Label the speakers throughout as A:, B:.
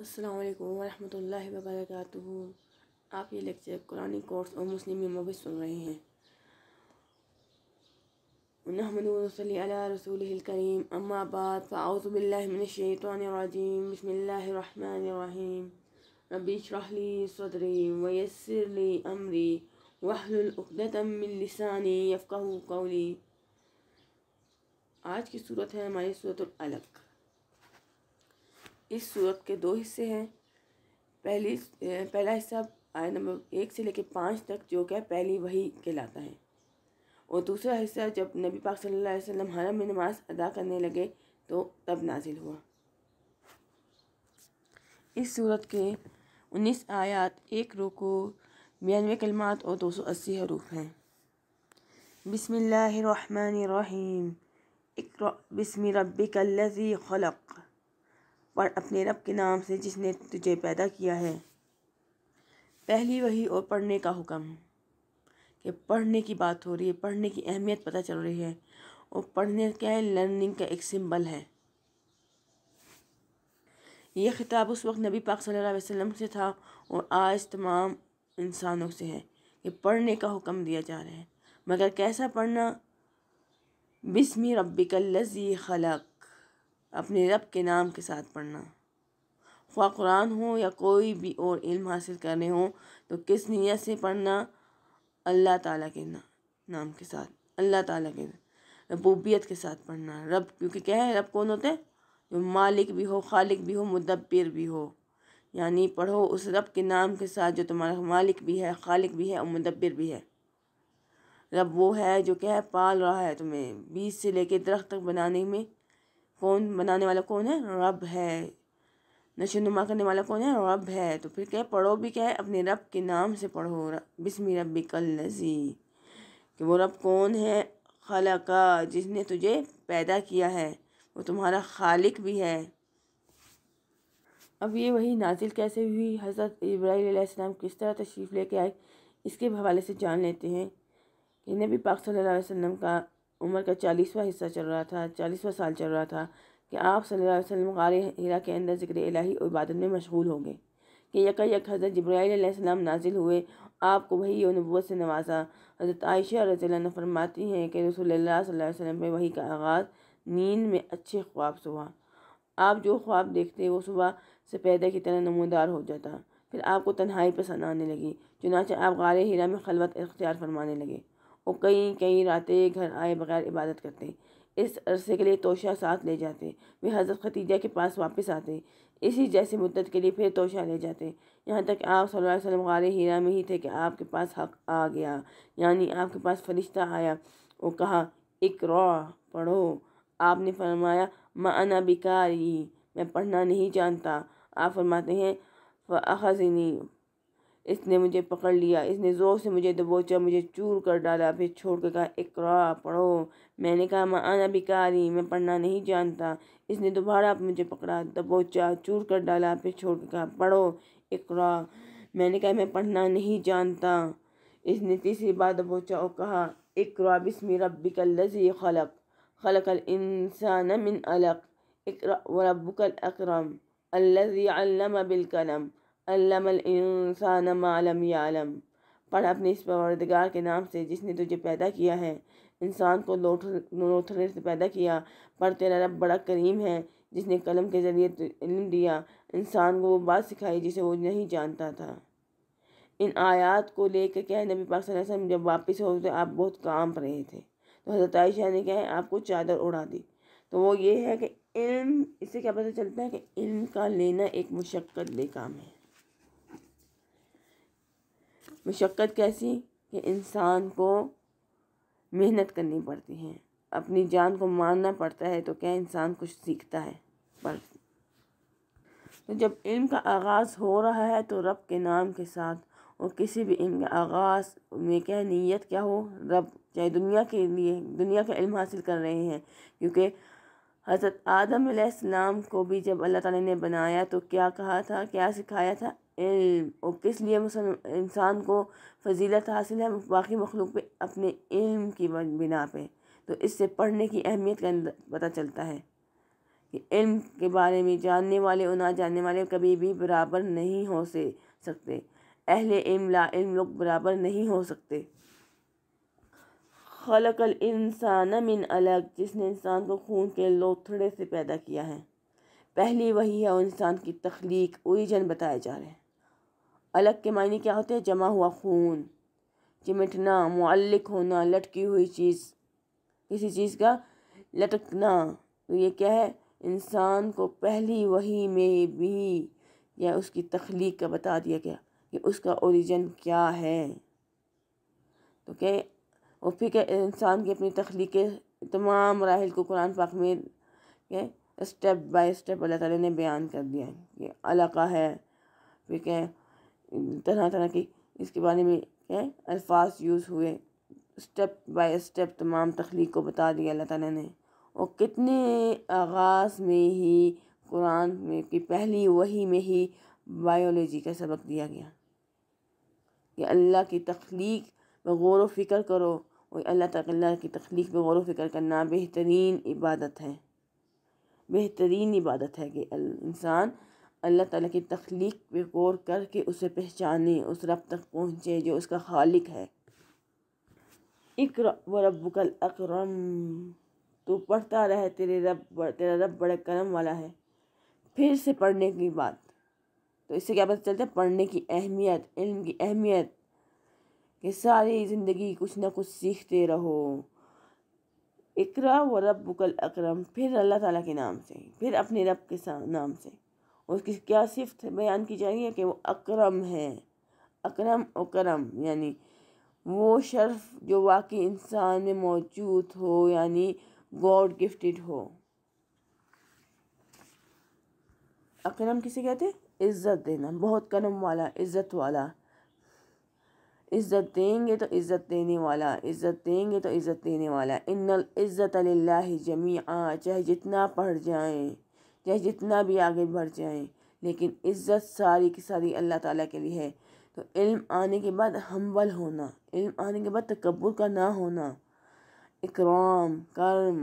A: السلام عليكم ورحمة الله وبركاته آپ یہ لیکچر قرآن کورس اور مسلمی موبی سن رہے ہیں نحمد و نصلي على رسوله الكريم اما بعد فاعوذ بالله من الشيطان الرجيم بسم الله الرحمن الرحيم ربي اشرح لي صدري ويسر لي امري واحلل عقدة من لساني يفقهوا قولي آج کی صورت ہے ہماری صورت الالق इस सूरत के दो हिस्से हैं पहली पहला हिस्सा आय नंबर एक से लेकर पाँच तक जो क्या पहली वही कहलाता है और दूसरा हिस्सा जब नबी पाक सल्लल्लाहु अलैहि वसल्लम हरम में नमाज अदा करने लगे तो तब नाजिल हुआ इस सूरत के उन्नीस आयात एक रुको बयानवे कलमात और दो सौ अस्सी हरूफ हैं बिसमीम इक बिसमी रबी कल्लि खलक़ पढ़ अपने रब के नाम से जिसने तुझे पैदा किया है पहली वही और पढ़ने का हुक्म कि पढ़ने की बात हो रही है पढ़ने की अहमियत पता चल रही है और पढ़ने क्या है लर्निंग का एक सिंबल है ये ख़िताब उस वक्त नबी पाक सल्लल्लाहु अलैहि वसल्लम से था और आज तमाम इंसानों से है कि पढ़ने का हुक्म दिया जा रहा है मगर कैसा पढ़ना बिस्मी रब्बिकल्लज़ी खलक अपने रब के नाम के साथ पढ़ना ख्वा कुरान हो या कोई भी और इल्म हासिल करने हो तो किस नीयत से पढ़ना अल्लाह ताला के ना, नाम के साथ अल्लाह ताला के रबूबियत के साथ पढ़ना रब क्योंकि क्या है रब कौन होते हैं जो मालिक भी हो खालिक भी हो मुदबिर भी हो यानी पढ़ो उस रब के नाम के साथ जो तुम्हारा मालिक भी है खालिक भी है और मुदबिर भी है रब वो है जो क्या है पाल रहा है तुम्हें बीज से लेके दरख्त तक बनाने में कौन बनाने वाला कौन है रब है नुमा करने वाला कौन है रब है तो फिर क्या पढ़ो भी क्या है अपने रब के नाम से पढ़ो बिस्मी रब कल्लजी कि वो रब कौन है खलका जिसने तुझे पैदा किया है वो तुम्हारा खालिक भी है अब ये वही नाजिल कैसे हुई हज़रत इब्राहीम किस तरह तशरीफ़ लेके आए इसके हवाले से जान लेते हैं कि नबी पाक सल्लल्लाहु अलैहि वसल्लम का उम्र का चालीसवा हिस्सा चल रहा था चालीसवा साल चल रहा था कि आप सल्लल्लाहु अलैहि वसल्लम गार हिरा के अंदर जिक्र इलाही इबादत में मशगूल हो गए कि यक यक हज़रत जब्राईसम नाजिल हुए आपको वही और नबूत से नवाजा हज़रत आयशा रजील्ला फरमाती हैं कि रसोल्ला वसम में वही का आगाज़ नींद में अच्छे ख्वाब सुबह आप जो ख्वाब देखते वो सुबह से पैदा की तरह नमोदार हो जाता फिर आपको तन्हाई पसंद आने लगी चुनाचे आप गार हीरा में खलवत इख्तियार फरमाने लगे वो कई कई रातें घर आए बगैर इबादत करते इस अरसे के लिए तोशा साथ ले जाते वे हज़रत खतीजा के पास वापस आते इसी जैसे मुद्दत के लिए फिर तोशा ले जाते यहाँ तक आप सल्लल्लाहु अलैहि वसल्लम गारे हीरा में ही थे कि आपके पास हक आ गया यानी आपके पास फरिश्ता आया वो कहा इकरा पढ़ो आपने फरमाया माना बिकारी मैं पढ़ना नहीं जानता आप फरमाते हैं फ़ाखिनी इसने मुझे पकड़ लिया इसने ज़ोर से मुझे दबोचा मुझे चूर कर डाला फिर छोड़ कर कहा इकरा पढ़ो मैंने कहा मैं आना भिकारी मैं पढ़ना नहीं जानता इसने दोबारा मुझे पकड़ा दबोचा चूर कर डाला फिर छोड़ कर कहा पढ़ो इकरा मैंने कहा मैं पढ़ना नहीं जानता इसने तीसरी बार दबोचा और कहा इकरा बिस्मी रब्बिक लजी खलक खलक इंसान मिन अलक इकरा रबुकल अक्रम अल्लम बिल अल्लाम मालम यालम पढ़ अपने इस परवरदगार के नाम से जिसने तुझे पैदा किया है इंसान को लोटर लोथरे से पैदा किया पर तेरा रब बड़ा करीम है जिसने कलम के ज़रिए इल्म दिया इंसान को वो बात सिखाई जिसे वो नहीं जानता था इन आयात को लेकर क्या है नबी पाक वसल्लम जब वापस हो तो आप बहुत काम पर रहे थे तो हज़रत आयशा ने क्या है आपको चादर उड़ा दी तो वो ये है कि इल्म इससे क्या पता चलता है कि इल्म का लेना एक मुशक्क़त काम है मशक्क़त कैसी कि इंसान को मेहनत करनी पड़ती है अपनी जान को मारना पड़ता है तो क्या इंसान कुछ सीखता है पर तो जब इल्म का आगाज़ हो रहा है तो रब के नाम के साथ और किसी भी इल्म का आगाज़ में क्या नीयत क्या हो रब चाहे दुनिया के लिए दुनिया का इल्म हासिल कर रहे हैं क्योंकि हज़रत आदम को भी जब अल्लाह ताला ने बनाया तो क्या कहा था क्या सिखाया था किस लिए इंसान को फजीलत हासिल है बाकी मखलूक पे अपने इल्म की बिना पे तो इससे पढ़ने की अहमियत का पता चलता है कि इल्म के बारे में जानने वाले और ना जानने वाले कभी भी बराबर नहीं हो से सकते अहल इल्म ला इल्म लोग बराबर नहीं हो सकते खलकल इंसान मिन अलग जिसने इंसान को खून के लोथड़े से पैदा किया है पहली वही है और इंसान की तख्लीक ओरिजन बताए जा रहे हैं अलग के मायने क्या होते हैं जमा हुआ खून चिमटना मालिक होना लटकी हुई चीज़ किसी चीज़ का लटकना तो ये क्या है इंसान को पहली वही में भी या उसकी तख्लीक का बता दिया गया कि उसका ओरिजिन क्या है तो क्या और फिर क्या इंसान की अपनी तख्लीक के तमाम मराहल को कुरान पाक में क्या स्टेप बाय स्टेप अल्लाह ताला ने बयान कर दिया है कि अलका है फिर क्या तरह तरह की इसके बारे में क्या अल्फाज यूज़ हुए स्टेप बाय स्टेप तमाम तख्लीक को बता दिया अल्लाह ताला ने और कितने आगाज़ में ही कुरान में की पहली वही में ही बायोलॉजी का सबक दिया गया कि अल्लाह की तख्लीक पर गौर फ़िक्र करो और अल्लाह तल्ला की तख्लीक पर गौर फ़िक्र करना बेहतरीन इबादत है बेहतरीन इबादत है कि इंसान अल्लाह ताला की तख्लीक पर गौर करके उसे पहचाने उस रब तक पहुँचे जो उसका खालिक है इकर व रबल अक्रम तो पढ़ता रहे तेरे रब तेरा रब बड़े करम वाला है फिर से पढ़ने की बात तो इससे क्या पता चलता है पढ़ने की अहमियत इल्म की अहमियत कि सारी ज़िंदगी कुछ ना कुछ सीखते रहो इकरा व रब अक्रम फिर अल्लाह ताला के नाम से फिर अपने रब के नाम से उसकी क्या सिफ्त बयान की जाएगी कि वो अकरम है अकरम अक्रम करम यानी वो शर्फ जो वाकई इंसान में मौजूद हो यानी गॉड गिफ्टेड हो अकरम किसे कहते हैं इज़्ज़त देना बहुत करम वाला इज़्ज़त वाला इज़्ज़त देंगे तो इज़्ज़त देने वाला इज़्ज़त देंगे तो इज़्ज़त देने वाला इन्नल इज़्ज़त अल्लाह जमी चाहे जितना पढ़ जाएं चाहे जितना भी आगे बढ़ जाएं लेकिन इज़्ज़त सारी की सारी अल्लाह ताला के लिए है तो इल्म आने के बाद हम्बल होना इल्म आने के बाद तकबर का ना होना इकराम कर्म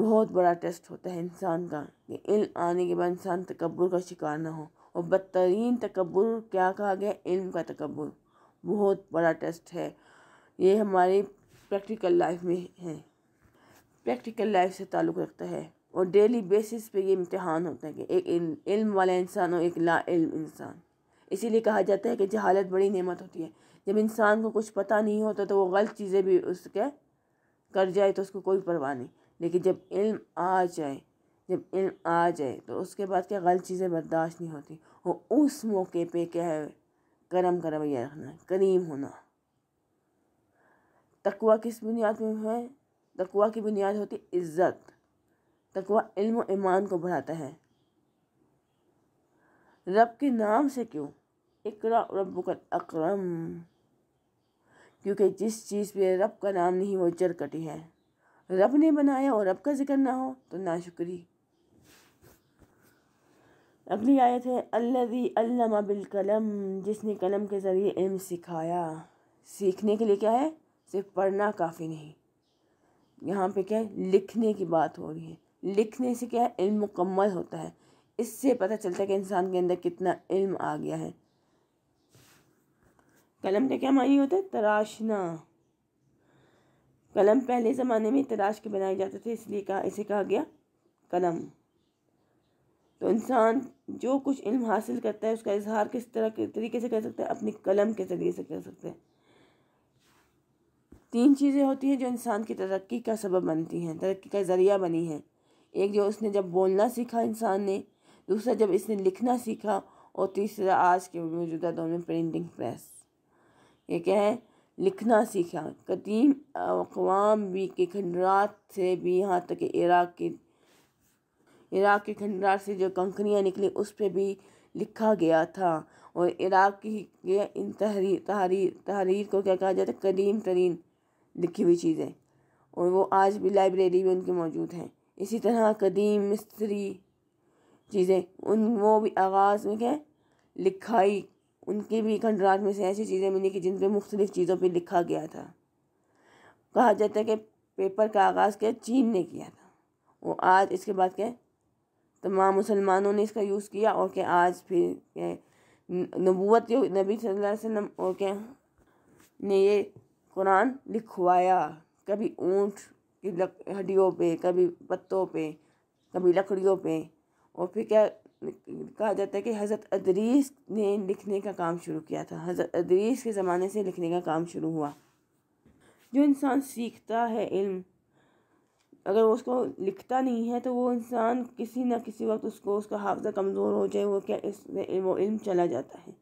A: बहुत बड़ा टेस्ट होता है इंसान का कि इल्म आने के बाद इंसान तकबर का शिकार ना हो और बदतरीन तकबर क्या कहा गया इल्म का तकबर बहुत बड़ा टेस्ट है ये हमारी प्रैक्टिकल लाइफ में है प्रैक्टिकल लाइफ से ताल्लुक़ रखता है और डेली बेसिस पे ये इम्तहान होता है कि एक इल्म वाला इंसान और एक ला इल्म इंसान इसीलिए कहा जाता है कि जहालत बड़ी नेमत होती है जब इंसान को कुछ पता नहीं होता तो वो गलत चीज़ें भी उसके कर जाए तो उसको कोई परवाह नहीं लेकिन जब इल्म आ जाए जब इल्म आ जाए तो उसके बाद क्या गलत चीज़ें बर्दाश्त नहीं होती और उस मौके पे क्या है करम करम यह रखना करीम होना तकवा किस बुनियाद में है तकवा की बुनियाद होती इज़्ज़त तकवा इल्म ईमान को बढ़ाता है रब के नाम से क्यों इकरा रब अकरम क्योंकि जिस चीज़ पे रब का नाम नहीं वो चरकटी है रब ने बनाया और रब का जिक्र ना हो तो ना शुक्री अगली आयत है अल्लादी अल्लामा बिल कलम जिसने कलम के ज़रिए इल्म सिखाया सीखने के लिए क्या है सिर्फ पढ़ना काफ़ी नहीं यहाँ पे क्या है लिखने की बात हो रही है लिखने से क्या है इल्म मुकम्मल होता है इससे पता चलता है कि इंसान के अंदर कितना इल्म आ गया है कलम का क्या मानी होता है तराशना कलम पहले ज़माने में तराश के बनाए जाते थे इसलिए कहा इसे कहा गया कलम तो इंसान जो कुछ इल्म हासिल करता है उसका इजहार किस तरह के तरीके से कर सकता है अपनी कलम के ज़रिए से कर सकते हैं तीन चीज़ें होती हैं जो इंसान की तरक्की का सबब बनती हैं तरक्की का ज़रिया बनी हैं एक जो उसने जब बोलना सीखा इंसान ने दूसरा जब इसने लिखना सीखा और तीसरा आज के मौजूदा दौर में प्रिंटिंग प्रेस ये क्या है लिखना सीखा कदीम अकवाम भी के खंडरात से भी यहाँ तक इराक के इराक के खंडरात से जो कंकनियाँ निकली उस पर भी लिखा गया था और इराक की इन तहरीर तहरीर तहरीर को क्या कहा जाता है कदीम तरीन लिखी हुई चीज़ें और वो आज भी लाइब्रेरी में उनके मौजूद हैं इसी तरह कदीम मिस्री चीज़ें उन वो भी आगाज़ में क्या लिखाई उनके भी खंडरात में से ऐसी चीज़ें मिली कि जिन पर मुख्तलिफ़ चीज़ों पर लिखा गया था कहा जाता है कि पेपर का आगाज़ क्या चीन ने किया था और आज इसके बाद क्या तमाम मुसलमानों ने इसका यूज़ किया और क्या आज फिर क्या नबूत नबी सल्लल्लाहु अलैहि वसल्लम और क्या ने ये कुरान लिखवाया कभी ऊँट कि हड्डियों पे कभी पत्तों पे कभी लकड़ियों पे और फिर क्या कहा जाता है कि हज़रत अदरीस ने लिखने का काम शुरू किया था हज़रत अदरीस के ज़माने से लिखने का काम शुरू हुआ जो इंसान सीखता है इल्म अगर वो उसको लिखता नहीं है तो वो इंसान किसी ना किसी वक्त उसको उसका हाफजा कमज़ोर हो जाए वो क्या इस वो इल्म चला जाता है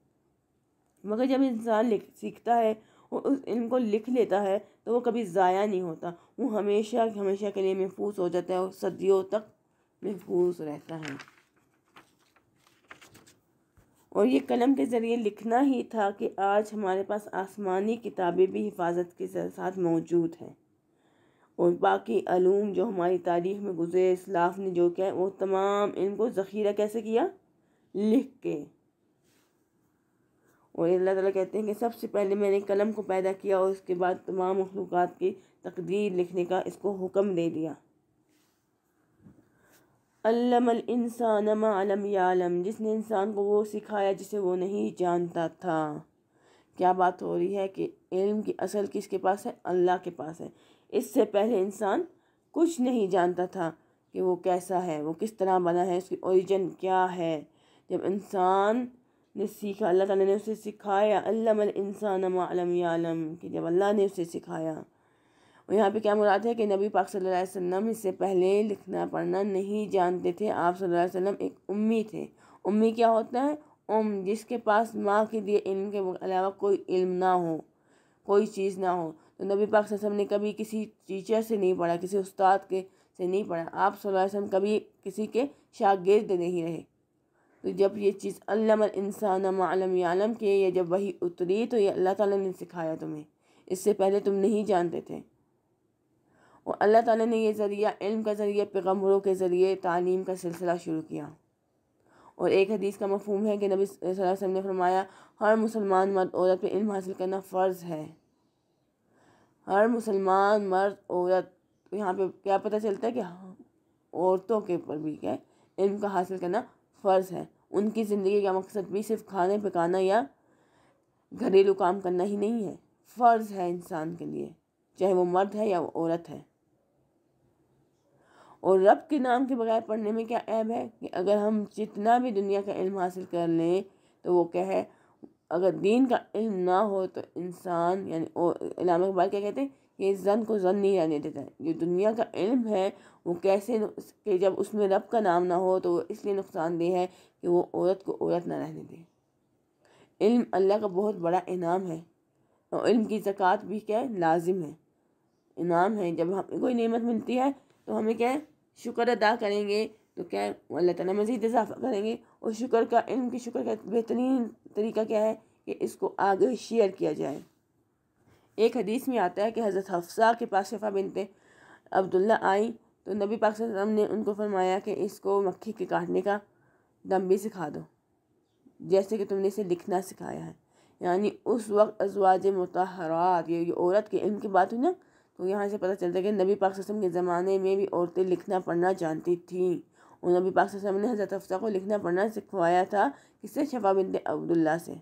A: मगर जब इंसान लिख सीखता है वो उस इल्म को लिख लेता है तो वो कभी ज़ाया नहीं होता वो हमेशा हमेशा के लिए महफूज हो जाता है और सदियों तक महफूज रहता है और ये कलम के ज़रिए लिखना ही था कि आज हमारे पास आसमानी किताबें भी हिफाजत के साथ मौजूद हैं और बाकी आलूम जो हमारी तारीख में गुजरे इसलाफ ने जो किया वो तमाम इनको ज़ख़ीरा कैसे किया लिख के और अल्लाह ताला कहते हैं कि सबसे पहले मैंने कलम को पैदा किया और उसके बाद तमाम मखलूक की तकदीर लिखने का इसको हुक्म दे दिया अल्लमल इंसान आलम यालम जिसने इंसान को वो सिखाया जिसे वो नहीं जानता था क्या बात हो रही है कि इल्म की असल किसके पास है अल्लाह के पास है इससे पहले इंसान कुछ नहीं जानता था कि वो कैसा है वो किस तरह बना है उसकी ओरिजिन क्या है जब इंसान ने सीखा अल्लाह ताला ने उसे सिखाया अल्लाम कि जब अल्लाह ने उसे सिखाया और यहाँ पे क्या मुराद है कि नबी पाक सल्लल्लाहु अलैहि वसल्लम इससे पहले लिखना पढ़ना नहीं जानते थे आप सल्लल्लाहु अलैहि वसल्लम एक उम्मी थे उम्मी क्या होता है उम जिसके पास माँ के दिए इल्म के अलावा कोई इल्म ना हो कोई चीज़ ना हो तो नबी पाक वसल्लम ने कभी किसी टीचर से नहीं पढ़ा किसी उस्ताद के से नहीं पढ़ा आप सल्लल्लाहु अलैहि वसल्लम कभी किसी के शागिर्द नहीं रहे तो जब ये चीज़ अल्लम इंसान मालम यालम के या जब वही उतरी तो ये अल्लाह ताला ने सिखाया तुम्हें इससे पहले तुम नहीं जानते थे और अल्लाह ताला ने ये ज़रिया इल्म का ज़रिया पैगम्बरों के ज़रिए तालीम का सिलसिला शुरू किया और एक हदीस का मफहम है कि नबी वसल्लम ने फरमाया हर मुसलमान मर्द औरत पर इल्म हासिल करना फ़र्ज़ है हर मुसलमान मर्द औरत यहाँ पर क्या पता चलता है कि औरतों के ऊपर भी क्या इल्म का हासिल करना फ़र्ज़ है उनकी ज़िंदगी का मकसद भी सिर्फ खाने पकाना या घरेलू काम करना ही नहीं है फ़र्ज़ है इंसान के लिए चाहे वो मर्द है या वो औरत है और रब के नाम के बगैर पढ़ने में क्या ऐब है कि अगर हम जितना भी दुनिया का इल्म हासिल कर लें तो वो क्या है अगर दीन का इल्म ना हो तो इंसान यानी इलाम इकबाल क्या कहते हैं ये जन को जन नहीं रहने देता जो दुनिया का इल्म है वो कैसे कि जब उसमें रब का नाम ना हो तो वो इसलिए नुकसानदेह है कि वो औरत को औरत ना रहने दे इल्म अल्लाह का बहुत बड़ा इनाम है और इल्म की ज़क़़त भी क्या है लाजिम है इनाम है जब हमें कोई नेमत मिलती है तो हमें क्या है शुक्र अदा करेंगे तो क्या है अल्लाह ताला मज़ीद इजाफा करेंगे और शुक्र का इल्म के शुक्र का बेहतरीन तरीका क्या है कि इसको आगे शेयर किया जाए एक हदीस में आता है कि हज़रत हफ्सा के पास शफा बिनते अब्दुल्ला आई तो नबी पाक वसल्लम ने उनको फरमाया कि इसको मक्खी के काटने का दम भी सिखा दो जैसे कि तुमने इसे लिखना सिखाया है यानी उस वक्त अजवाज मतहरात ये, औरत के इल्म की बात हुई ना तो यहाँ से पता चलता है कि नबी पाक वसल्लम के ज़माने में भी औरतें लिखना पढ़ना जानती थीं और नबी पाक वसल्लम ने हज़रत हफ्सा को लिखना पढ़ना सिखवाया था किससे शफा बिनते अब्दुल्ला से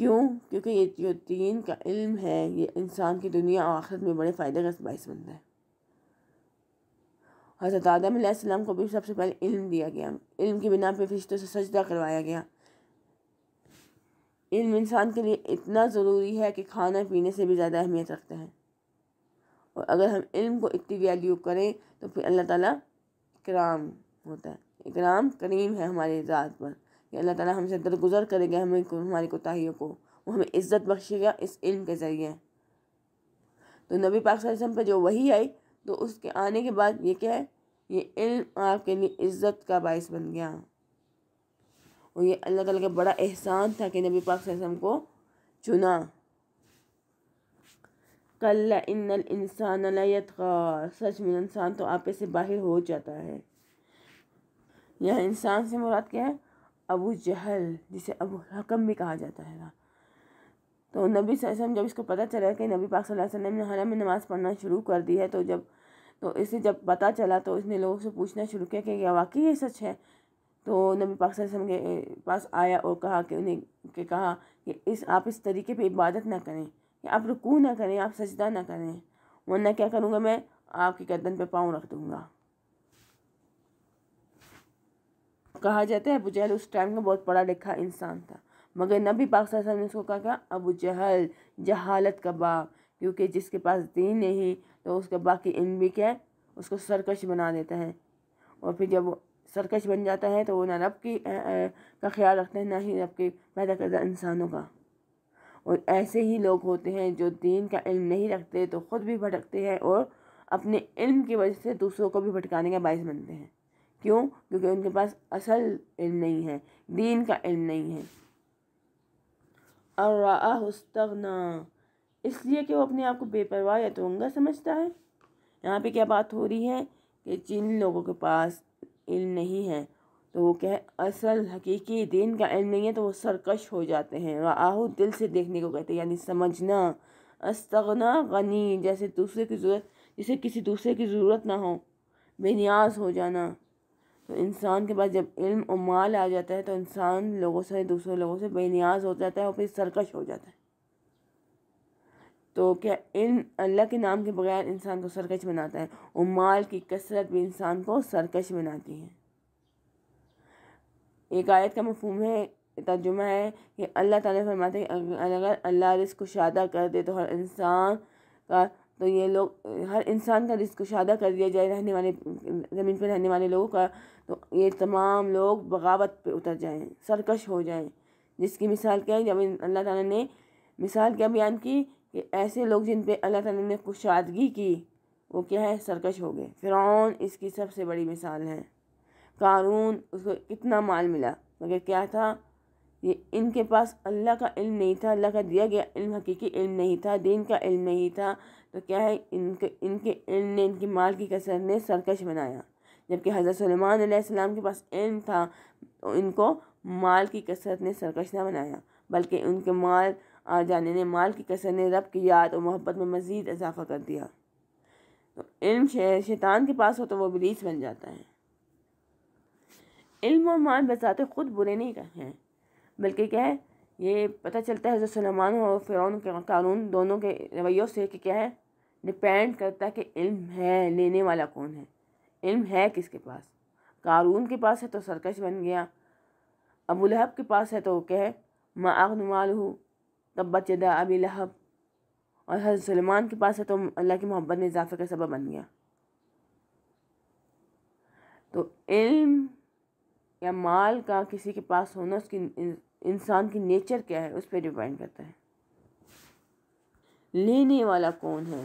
A: क्यों क्योंकि ये जो दीन का इल्म है ये इंसान की दुनिया और आखिरत में बड़े फ़ायदे का बायस बनता है हज़रत आदम को भी सबसे पहले इल्म दिया गया इल्म के बिना पे फिश्तों से सजदा करवाया गया इल्म इंसान के लिए इतना ज़रूरी है कि खाना पीने से भी ज़्यादा अहमियत रखते हैं और अगर हम इल्म को इतनी वैल्यू करें तो फिर अल्लाह ताला कराम होता है इकराम करीम है हमारे ज़ात पर कि अल्लाह ताला हमसे दरगुजर करेगा हमें हमारी कोताहियों को वो हमें इज़्ज़त बख्शेगा इस इल्म के ज़रिए तो नबी पाक वसम पर जो वही आई तो उसके आने के बाद ये क्या है ये इल्म आपके लिए इज़्ज़त का बायस बन गया और ये अल्लाह ताला का बड़ा एहसान था कि नबी पाक वसम को चुना कल इन इंसान सच में इंसान तो आप से बाहर हो जाता है यह इंसान से मुराद क्या है अबू जहल जिसे अबू हकम भी कहा जाता है तो नबी वसल्लम जब इसको पता चला कि नबी पाक सल्लल्लाहु अलैहि वसल्लम ने हरम में नमाज़ पढ़ना शुरू कर दी है तो जब तो इसे जब पता चला तो इसने लोगों से पूछना शुरू किया कि क्या वाकई ये सच है तो नबी पाक वसल्लम के पास आया और कहा कि उन्हें के कहा कि इस आप इस तरीके पर इबादत ना करें या आप रुकू ना करें आप सजदा ना करें वरना क्या करूँगा मैं आपकी गर्दन पर पाँव रख दूँगा कहा जाता है अबू जहल उस टाइम का बहुत पढ़ा लिखा इंसान था मगर नबी पाक ने उसको कहा क्या अबू जहल जहालत का बाप क्योंकि जिसके पास दीन नहीं तो उसका बाकी इन भी क्या उसको सरकश बना देता है और फिर जब वो सरकश बन जाता है तो वो ना रब की आ, आ, का ख्याल रखते हैं ना ही रब के पैदा करदा इंसानों का और ऐसे ही लोग होते हैं जो दीन का इल्म नहीं रखते तो ख़ुद भी भटकते हैं और अपने इल्म की वजह से दूसरों को भी भटकाने का बायस बनते हैं क्यों क्योंकि उनके पास असल इल्म नहीं है दीन का इल्म नहीं है और इसलिए कि वो अपने आप को बेपरवाह या तोंगा समझता है यहाँ पे क्या बात हो रही है कि जिन लोगों के पास इल्म नहीं है तो वो कह असल हकीकी दीन का इल्म नहीं है तो वो सरकश हो जाते हैं राहू दिल से देखने को कहते हैं यानी समझना अस्तगना गनी जैसे दूसरे की ज़रूरत जैसे किसी दूसरे की ज़रूरत ना हो बेनियाज हो जाना तो इंसान के पास जब इल्म और माल आ जाता है तो इंसान लोगों से दूसरे लोगों से बेनियाज हो जाता है और फिर सरकश हो जाता है तो क्या इल्म अल्लाह के नाम के बगैर इंसान को सरकश बनाता है और माल की कसरत भी इंसान को सरकश बनाती है एक आयत का मफहम है तर्जुमा है कि अल्लाह ताला फरमाते हैं अगर अल्लाह रिस्क शादा कर दे तो हर इंसान का तो ये लोग हर इंसान का रिस्क शादा कर दिया जाए रहने वाले ज़मीन पर रहने वाले लोगों का तो ये तमाम लोग बगावत पे उतर जाएं सरकश हो जाएं जिसकी मिसाल क्या है जब अल्लाह ताला ने मिसाल क्या बयान की कि ऐसे लोग जिन पे अल्लाह ताला ने खुशादगी की वो क्या है सरकश हो गए फ़िरौन इसकी सबसे बड़ी मिसाल है कारून उसको कितना माल मिला मगर क्या था ये इनके पास अल्लाह का इल्म नहीं था अल्लाह का दिया गया इल्म हकीकी इल्म नहीं था दीन का इल्म नहीं था तो क्या है इनके इनके इल्म ने इनकी माल की कसर ने सरकश बनाया जबकि हज़रत सलमान के पास इन था तो इनको माल की कसरत ने सरकश ना बनाया बल्कि उनके माल आ जाने ने माल की कसरत ने रब की याद और मोहब्बत में मज़ीद इजाफा कर दिया तो इल्म शे, शैतान के पास हो तो वह बिलीस बन जाता है इल्म और माल बजाते ख़ुद बुरे नहीं हैं बल्कि क्या है ये पता चलता है हज़रत सलमान और फ़िरौन के कानून दोनों के रवैयों से कि क्या है डिपेंड करता है कि इल्म है लेने वाला कौन है इल्म है किसके पास कारून के पास है तो सरकश बन गया अबू लहब के पास है तो कहे कह माल हूँ तब यदा अबी लहब और हजरत सलमान के पास है तो अल्लाह की मोहब्बत में इजाफे का सबब बन गया तो इल्म या माल का किसी के पास होना उसकी इंसान की नेचर क्या है उस पर डिपेंड करता है लेने वाला कौन है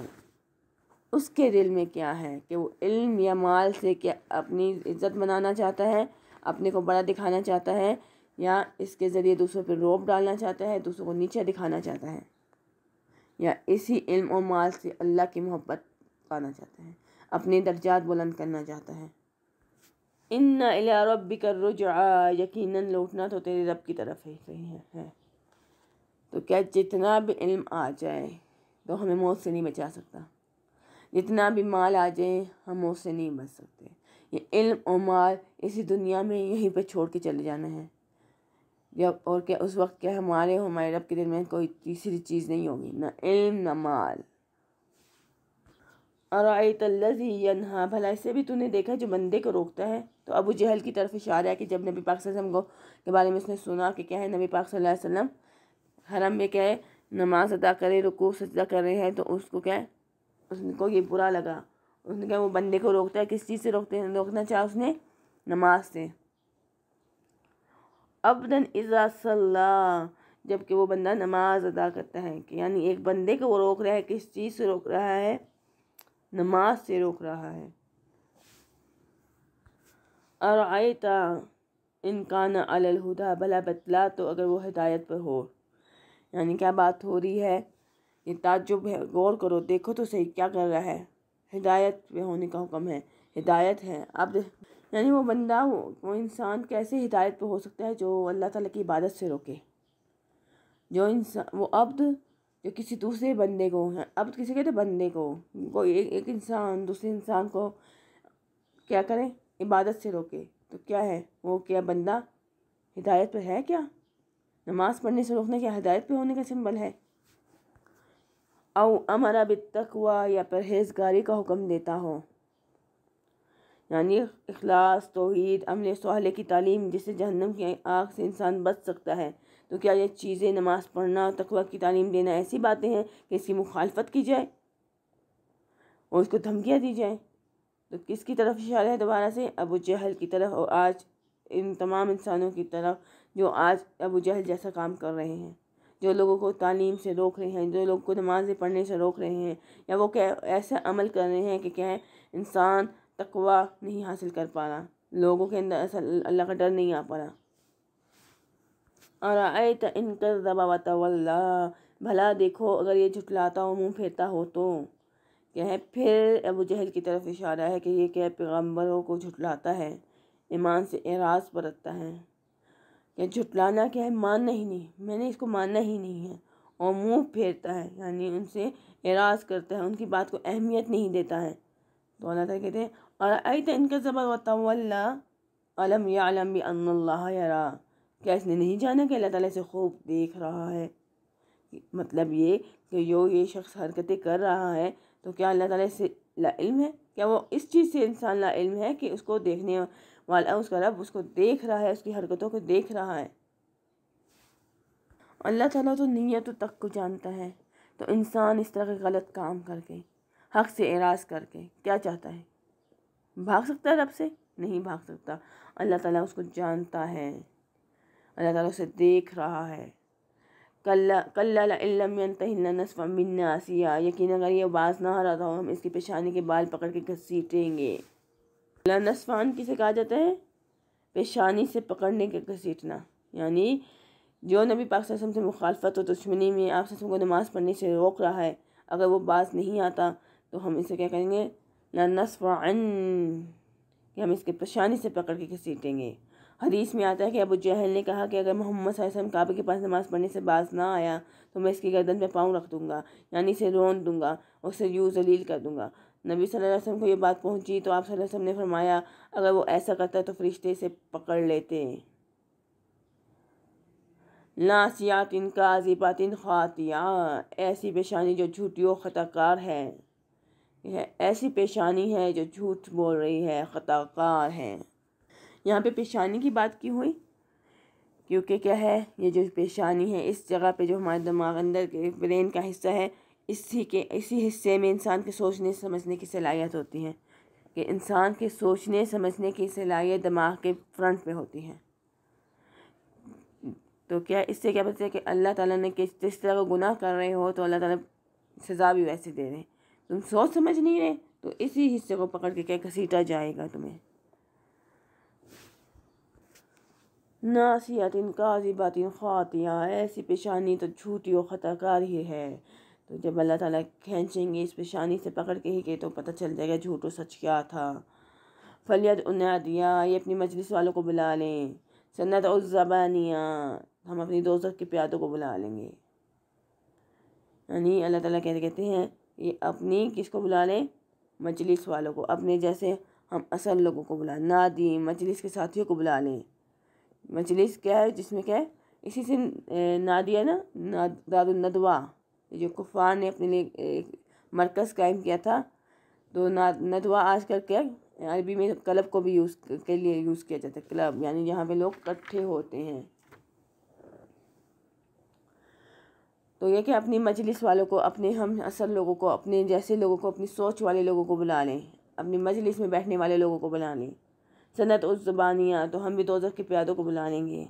A: उसके दिल में क्या है कि वो इल्म या माल से क्या अपनी इज़्ज़त बनाना चाहता है अपने को बड़ा दिखाना चाहता है या इसके ज़रिए दूसरों पर रोप डालना चाहता है दूसरों को नीचे दिखाना चाहता है या इसी इल्म और माल से अल्लाह की मोहब्बत पाना चाहता है अपने दर्जात बुलंद करना चाहता है इन इला रब कर जो यकीन लौटना तो तेरे रब की तरफ ही सही है, है तो क्या जितना भी इल्म आ जाए तो हमें मौत से नहीं बचा सकता जितना भी माल आ जाए हम उससे नहीं बच सकते ये इल्म और माल इसी दुनिया में यहीं पर छोड़ के चले जाना है जब और क्या उस वक्त क्या हमारे हमारे रब के दरमियान कोई तीसरी चीज़ नहीं होगी ना इल्म ना माल आई तल्लजी यनहा भला इसे भी तूने देखा जो बंदे को रोकता है तो अबू जहल की तरफ इशारा है कि जब नबी पाक वसल्लम को के बारे में उसने सुना कि क्या है नबी पाक सल्लल्लाहु अलैहि वसल्लम हरम में क्या है नमाज अदा करे रुकू सजदा कर रहे हैं तो उसको क्या है उसको ये बुरा लगा उसने कहा वो बंदे को रोकता है किस चीज़ से रोकते हैं रोकना चाहा उसने नमाज से अबदन इज़ा सल्ला जबकि वो बंदा नमाज अदा करता है कि यानी एक बंदे को वो रोक रहा है किस चीज़ से रोक रहा है नमाज से रोक रहा है और आयता इनकान अलहुदा भला बतला तो अगर वो हिदायत पर हो यानी क्या बात हो रही है ये ताजुब है गौर करो देखो तो सही क्या कर रहा है हिदायत पे होने का हुक्म है हिदायत है अब यानी वो बंदा वो, वो इंसान कैसे हिदायत पे हो सकता है जो अल्लाह ताला की इबादत से रोके जो इंसान वो अब्द जो किसी दूसरे बंदे को है किसी कहते बंदे को कोई एक, एक इंसान दूसरे इंसान को क्या करें इबादत से रोके तो क्या है वो क्या बंदा हिदायत पर है क्या नमाज़ पढ़ने से रोकने क्या हिदायत पे होने का सिंबल है और अमरा बितकवा या परहेजगारी का हुक्म देता हो यानी अखलास तोहद अमल सहाले की तालीम जिससे जहन्नम की आग से इंसान बच सकता है तो क्या ये चीज़ें नमाज़ पढ़ना तकवा की तालीम देना ऐसी बातें हैं कि इसकी मुखालफत की जाए और उसको धमकियाँ दी जाए तो किसकी तरफ इशारा है दोबारा से अबू जहल की तरफ और आज इन तमाम इंसानों की तरफ जो आज अबू जहल जैसा काम कर रहे हैं जो लोगों को तालीम से रोक रहे हैं जो लोग को नमाज़ें पढ़ने से रोक रहे हैं या वो क्या ऐसा अमल कर रहे हैं कि क्या है इंसान तकवा नहीं हासिल कर पा रहा लोगों के अंदर ऐसा अल्लाह का डर नहीं आ पा रहा और आए तो इनकर दबा भला देखो अगर ये झुटलाता हो मुंह फेरता हो तो क्या है फिर अबू जहल की तरफ इशारा है कि ये क्या पैगम्बरों को झुटलाता है ईमान से एराज बरतता है या झुटलाना क्या है मानना ही नहीं मैंने इसको मानना ही नहीं है और मुंह फेरता है यानी उनसे एराज करता है उनकी बात को अहमियत नहीं देता है तो अल्लाह ताला कहते हैं और आई तो इनका ज़बर वतवल्ला अलम भी अल्लाह क्या इसने नहीं जाना कि अल्लाह ताला से खूब देख रहा है मतलब ये कि जो ये शख्स हरकतें कर रहा है तो क्या अल्लाह ताला से ला इल्म है क्या वो इस चीज़ से इंसान ला इल्म है कि उसको देखने वाला उसका रब उसको देख रहा है उसकी हरकतों को देख रहा है अल्लाह ताला तो नीयत तक को जानता है तो इंसान इस तरह के गलत काम करके हक से एराज करके क्या चाहता है भाग सकता है रब से नहीं भाग सकता अल्लाह ताला उसको जानता है अल्लाह ताला उसे देख रहा है कल्ला कल्लासफ़ा मिन्नासिया यकीन अगर ये बाज ना रहा था हम इसकी पेशानी के बाल पकड़ के घसीटेंगे नसवान किसे कहा जाता है पेशानी से पकड़ने के घसीटना यानी जो नबी पाक वसल्लम से मुखालफत और तो दुश्मनी में आप वसल्लम को नमाज़ पढ़ने से रोक रहा है अगर वो बाज नहीं आता तो हम इसे क्या करेंगे नसवान कि हम इसके पेशानी से पकड़ के घसीटेंगे हदीस में आता है कि अबू जहल ने कहा कि अगर मोहम्मद वसल्लम काबे के पास नमाज़ पढ़ने से बाज ना आया तो मैं इसकी गर्दन पर पाँव रख दूँगा यानी इसे रोन दूँगा और उसे यूँ जलील कर दूँगा नबी सल्लल्लाहु अलैहि वसल्लम को ये बात पहुंची तो आप वसल्लम ने फरमाया अगर वो ऐसा करता तो फरिश्ते से पकड़ लेते अजीबात इन खातियाँ ऐसी पेशानी जो झूठी और खताकार है यह ऐसी पेशानी है जो झूठ बोल रही है खताकार है यहाँ पे पेशानी की बात की हुई क्योंकि क्या है ये जो पेशानी है इस जगह पे जो हमारे दिमाग अंदर के ब्रेन का हिस्सा है इसी के इसी हिस्से में इंसान के सोचने समझने की सलाहियत होती है कि इंसान के सोचने समझने की सलाहियत दिमाग के फ्रंट पे होती है तो क्या इससे क्या पता है कि अल्लाह ताला ने किस जिस तरह का गुनाह कर रहे हो तो अल्लाह ताला सज़ा भी वैसे दे रहे हैं तुम सोच समझ नहीं रहे तो इसी हिस्से को पकड़ के क्या घसीटा जाएगा तुम्हें नासियातिन काजिबातिन खातिया ऐसी पेशानी तो झूठी और ख़ताकार ही है तो जब अल्लाह ताला खींचेंगे इस पेशानी से पकड़ के ही के तो पता चल जाएगा झूठ और सच क्या था फलियत दिया ये अपनी मजलिस वालों को बुला लें सन्नत और जबानियाँ हम अपनी दोस्त के प्यादों को बुला लेंगे यानी अल्लाह ताला कहते कहते हैं ये अपनी किसको बुला लें मजलिस वालों को अपने जैसे हम असल लोगों को बुला नादी मजलिस के साथियों को बुला लें मजलिस क्या है जिसमें क्या है इसी से नादिया ना नाद दादुलनदवा जो कुफार ने अपने लिए एक मरकज़ कायम किया था तो नदवा तो आज कल के अरबी में क्लब को भी यूज़ के लिए यूज़ किया जाता है क्लब यानी जहाँ पे लोग इकट्ठे होते हैं तो यह कि अपनी मजलिस वालों को अपने हम असल लोगों को अपने जैसे लोगों को अपनी सोच वाले लोगों को बुला लें अपनी मजलिस में बैठने वाले लोगों को बुला लें सनत उस ज़बानियाँ तो हम भी दोजर के प्यादों को बुला लेंगे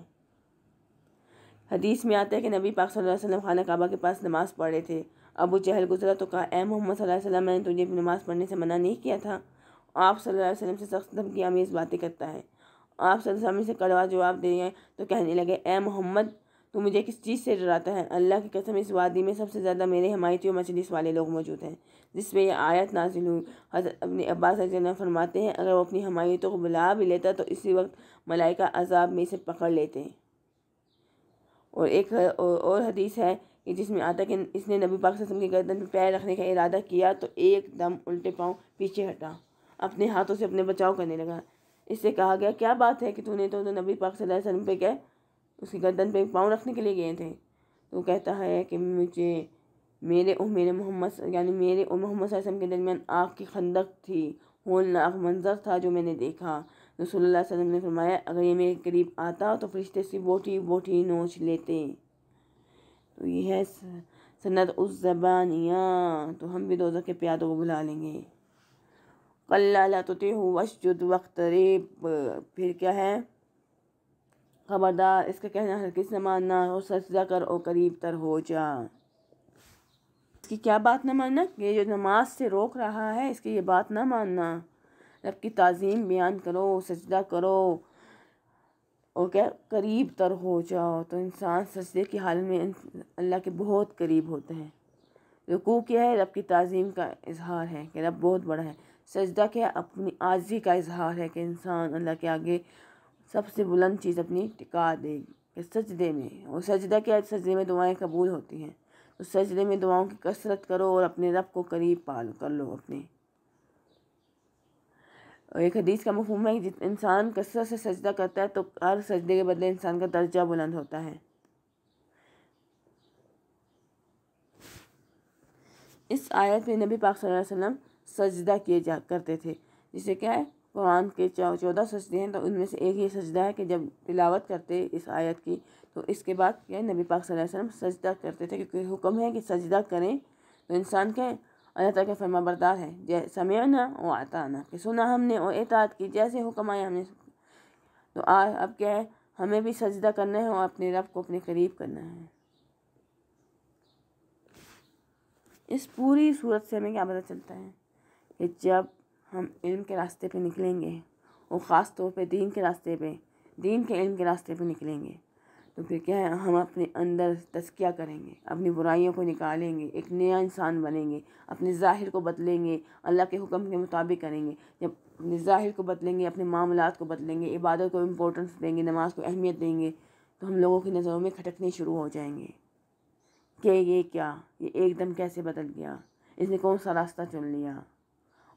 A: हदीस में आता है कि नबी पाक सल्लल्लाहु अलैहि वसल्लम खाना काबा के पास नमाज़ पढ़ रहे थे अबू जहल गुजरा तो कहा ए मोहम्मद सल्लल्लाहु अलैहि वसल्लम मैंने तुझे नमाज़ पढ़ने से मना नहीं किया था आप सल्लल्लाहु अलैहि वसल्लम से सख्त धमकी आमेज़ बातें करता है आप सल्लल्लाहु से कड़वा जवाब दे रहे हैं तो कहने लगे ए मोहम्मद तो मुझे किस चीज़ से डराता है अल्लाह की कसम इस वादी में सबसे ज़्यादा मेरे हमायती और मजलिस वाले लोग मौजूद हैं जिस पर यह आयत नाजिल हुई हजरत अपने अब्बास फरमाते हैं अगर वो अपनी हमायतों को बुला भी लेता तो इसी वक्त मलाइका अजाब में इसे पकड़ लेते हैं और एक और हदीस है कि जिसमें आता कि इसने नबी पाक वसल्लम के गर्दन पर पैर रखने का इरादा किया तो एकदम उल्टे पाँव पीछे हटा अपने हाथों से अपने बचाव करने लगा इससे कहा गया क्या बात है कि तूने तो, तो नबी पाक वसल्लम पे गए उसकी गर्दन पे पाँव रखने के लिए गए थे तो कहता है कि मुझे मेरे और मेरे मोहम्मद यानी मेरे और मोहम्मद के दरमियान आग की खंदक थी होलनाक मंजर था जो मैंने देखा रसोल्ला वसलम ने फरमाया अगर ये मेरे करीब आता तो फरिश्ते से बोटी बोटी नोच लेते तो ये है सनत उस जबानियाँ तो हम भी दोजक के प्यादों को बुला लेंगे कल्ला तो हूँ वशुद वक्त रेब फिर क्या है खबरदार इसका कहना हर किस मानना और सजदा कर और करीब तर हो जा इसकी क्या बात ना मानना ये जो नमाज से रोक रहा है इसकी ये बात ना मानना रब की तज़ीम बयान करो सजदा करो और क्या करीब तर हो जाओ तो इंसान सजदे की हाल में अल्लाह के बहुत करीब होते हैं रुकू क्या है रब की तज़ीम का इजहार है कि रब बहुत बड़ा है सजदा क्या अपनी आजी का इजहार है कि इंसान अल्लाह के आगे सबसे बुलंद चीज़ अपनी टिका देगी कि सजदे में और सजदा क्या है सजदे में दुआएँ कबूल होती हैं तो सजदे में दुआओं की कसरत करो और अपने रब को करीब पाल कर लो अपने एक हदीस का मफहम है कि इंसान कसरत से सजदा करता है तो हर सजदे के बदले इंसान का दर्जा बुलंद होता है इस आयत में नबी पाक सल्लल्लाहु अलैहि वसल्लम सजदा किए जा करते थे जिसे क्या है कुरान के चौदह सजदे हैं तो उनमें से एक ही सजदा है कि जब तिलावत करते इस आयत की तो इसके बाद क्या नबी पाक सल्लल्लाहु अलैहि वसल्लम सजदा करते थे क्योंकि हुक्म है कि सजदा करें तो इंसान क्या अल्लाह तक फरमा बरदार है जय समयना और अताना कि सुना हमने और एतात की जैसे हुक्म आए हमने तो आ अब क्या है हमें भी सजदा करना है और अपने रब को अपने करीब करना है इस पूरी सूरत से हमें क्या पता चलता है कि जब हम इल्म के रास्ते पे निकलेंगे और ख़ास तौर पे दीन के रास्ते पे दीन के इल्म के रास्ते पे निकलेंगे तो फिर क्या है हम अपने अंदर तस्किया करेंगे अपनी बुराइयों को निकालेंगे एक नया इंसान बनेंगे अपने ज़ाहिर को बदलेंगे अल्लाह के हुक्म के मुताबिक करेंगे जब अपने ज़ाहिर को बदलेंगे अपने मामला को बदलेंगे इबादत को इम्पोर्टेंस देंगे नमाज को अहमियत देंगे तो हम लोगों की नज़रों में खटकने शुरू हो जाएंगे कि ये क्या ये एकदम कैसे बदल गया इसने कौन सा रास्ता चुन लिया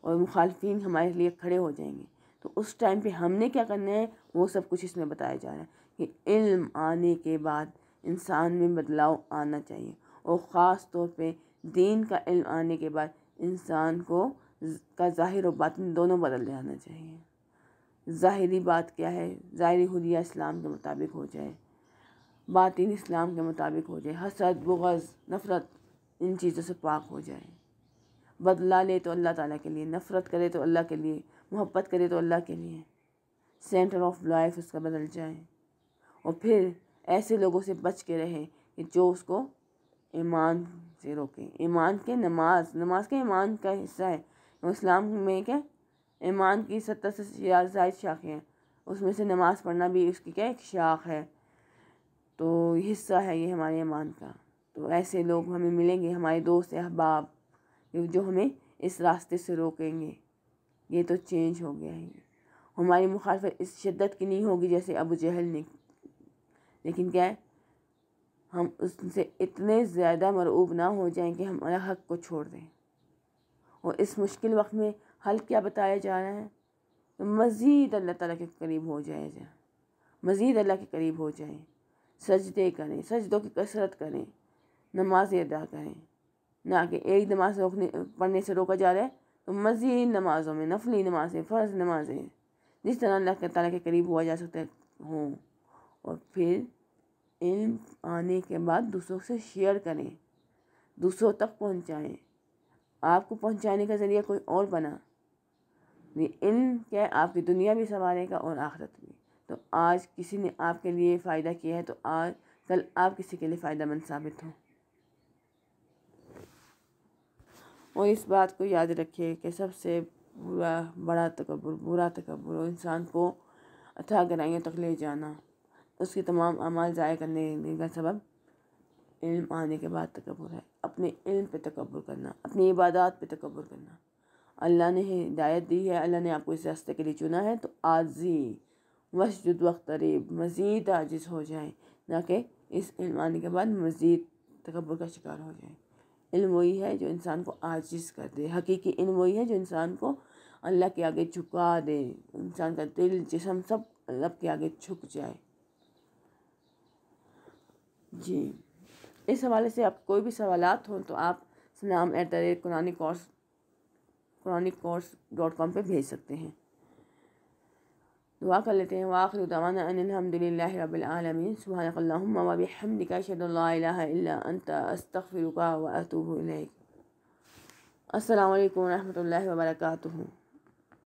A: और मुखालफी हमारे लिए खड़े हो जाएंगे तो उस टाइम पे हमने क्या करना है वो सब कुछ इसमें बताया जा रहा है कि इल्म आने के बाद इंसान में बदलाव आना चाहिए और ख़ास तौर पे दीन का इल्म आने के बाद इंसान को का ज़ाहिर और बातिन दोनों बदल जाना चाहिए ज़ाहरी बात क्या है ज़ाहरी हुलिया इस्लाम के मुताबिक हो जाए बातिन इस्लाम के मुताबिक हो जाए हसद बुगज़ नफ़रत इन चीज़ों से पाक हो जाए बदला ले तो अल्लाह ताला के लिए नफ़रत करे तो अल्लाह के लिए मोहब्बत करे तो अल्लाह के लिए सेंटर ऑफ लाइफ उसका बदल जाए और फिर ऐसे लोगों से बच के रहें कि जो उसको ईमान से रोके ईमान के नमाज नमाज के ईमान का हिस्सा है इस्लाम में क्या ईमान की सत्तर से जायद शाखें हैं उसमें से नमाज़ पढ़ना भी उसकी क्या एक शाख है तो हिस्सा है ये हमारे ईमान का तो ऐसे लोग हमें मिलेंगे हमारे दोस्त अहबाब जो हमें इस रास्ते से रोकेंगे ये तो चेंज हो गया है हमारी मुखालफत इस शिद्दत की नहीं होगी जैसे अबू जहल ने लेकिन क्या है हम उससे इतने ज़्यादा मरूब ना हो जाएं कि हमारा हक को छोड़ दें और इस मुश्किल वक्त में हल क्या बताया जा रहा है तो मज़ीद अल्लाह ताला के करीब हो जाए जाए मज़ीद अल्लाह के करीब हो जाए सजदे करें सजदों की कसरत करें नमाजें अदा करें ना कि एक नमाज रोकने पढ़ने से रोका जा रहा है तो मज़ीद नमाज़ों में नफली नमाज़ें फ़र्ज़ नमाज़ें जिस तरह अल्लाह ताला के करीब हुआ जा सकता है हों और फिर इल्म आने के बाद दूसरों से शेयर करें दूसरों तक पहुंचाएं आपको पहुंचाने का ज़रिया कोई और बना ये इल्म क्या है आपकी दुनिया भी संवारेगा और आखिरत भी तो आज किसी ने आपके लिए फ़ायदा किया है तो आज कल आप किसी के लिए मंद साबित हो और इस बात को याद रखिए कि सबसे बुरा बड़ा तकबर बुरा तकबर इंसान को अथाह गहराइयों तक ले जाना उसके तमाम अमाल ज़ाय करने का सबब इल्म आने के बाद तकबर है अपने इल्म पे तकबर करना अपनी इबादत पे तकबर करना अल्लाह ने हिदायत दी है अल्लाह ने आपको इस रास्ते के लिए चुना है तो आजी वशद तरीब मज़ीद आजिज हो जाए ना कि इस इल्म आने के बाद मज़ीद तकबर का शिकार हो जाए इल्म वही है जो इंसान को आजिज़ कर दे हकीकी इल्म वही है जो इंसान को अल्लाह के आगे झुका दे इंसान का दिल जिसम सब अल्लाह के आगे झुक जाए जी इस हवाले से आप कोई भी सवाल हों तो आप सलाम at the rate Qurani course Qurani course dot com पर भेज सकते हैं दुआ कर लेते हैं वाखिर दवाना अनिलहमदिल्ला रबालमीन सुबहानकल्लाम हमदिका शदल्ला व अतूब असल वरहमल वर्का